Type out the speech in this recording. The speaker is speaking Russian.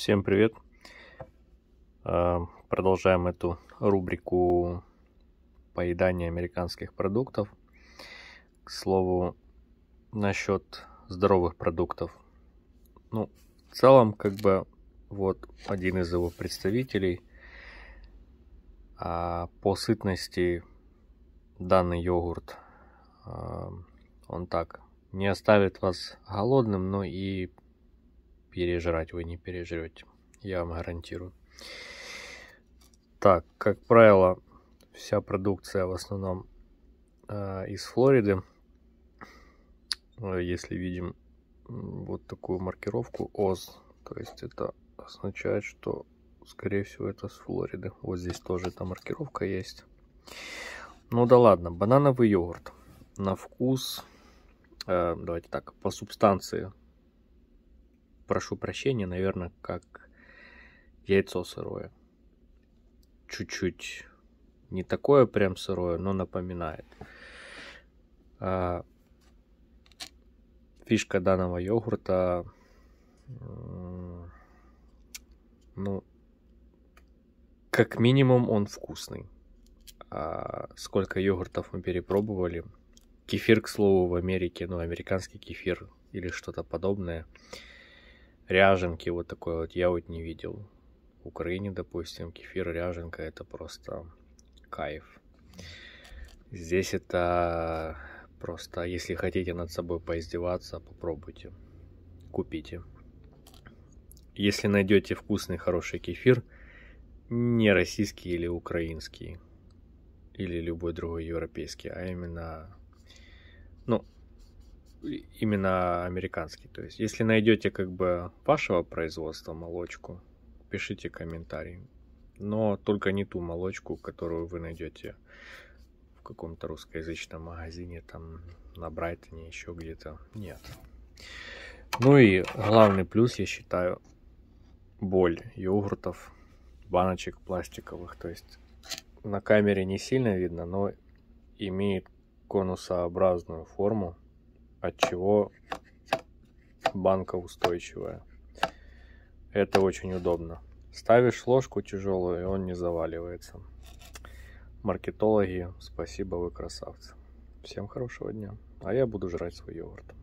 Всем привет! А, продолжаем эту рубрику поедания американских продуктов. К слову, насчет здоровых продуктов. Ну, в целом, как бы, вот один из его представителей. А, по сытности данный йогурт, а, он так, не оставит вас голодным, но и пережрать вы не пережрете. Я вам гарантирую. Так, как правило, вся продукция в основном э, из Флориды. Э, если видим вот такую маркировку ОЗ, то есть это означает, что скорее всего это с Флориды. Вот здесь тоже эта маркировка есть. Ну да ладно, банановый йогурт. На вкус, э, давайте так, по субстанции прошу прощения, наверное, как яйцо сырое. Чуть-чуть не такое прям сырое, но напоминает. А, фишка данного йогурта, ну, как минимум он вкусный. А сколько йогуртов мы перепробовали. Кефир, к слову, в Америке, ну, американский кефир или что-то подобное – ряженки вот такой вот я вот не видел. В Украине, допустим, кефир, ряженка это просто кайф. Здесь это просто, если хотите над собой поиздеваться, попробуйте, купите. Если найдете вкусный, хороший кефир, не российский или украинский, или любой другой европейский, а именно, ну, именно американский. То есть, если найдете как бы вашего производства молочку, пишите комментарий. Но только не ту молочку, которую вы найдете в каком-то русскоязычном магазине, там на Брайтоне, еще где-то. Нет. Ну и главный плюс, я считаю, боль йогуртов, баночек пластиковых. То есть на камере не сильно видно, но имеет конусообразную форму от чего банка устойчивая. Это очень удобно. Ставишь ложку тяжелую, и он не заваливается. Маркетологи, спасибо, вы красавцы. Всем хорошего дня. А я буду жрать свой йогурт.